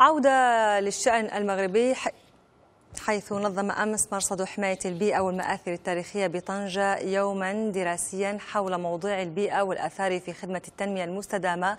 عودة للشأن المغربي حيث نظم أمس مرصد حماية البيئة والمآثر التاريخية بطنجة يوما دراسيا حول موضوع البيئة والآثار في خدمة التنمية المستدامة